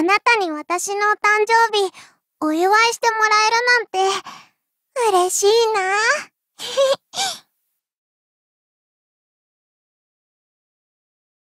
あなたに私の誕生日、お祝いしてもらえるなんて、嬉しいな。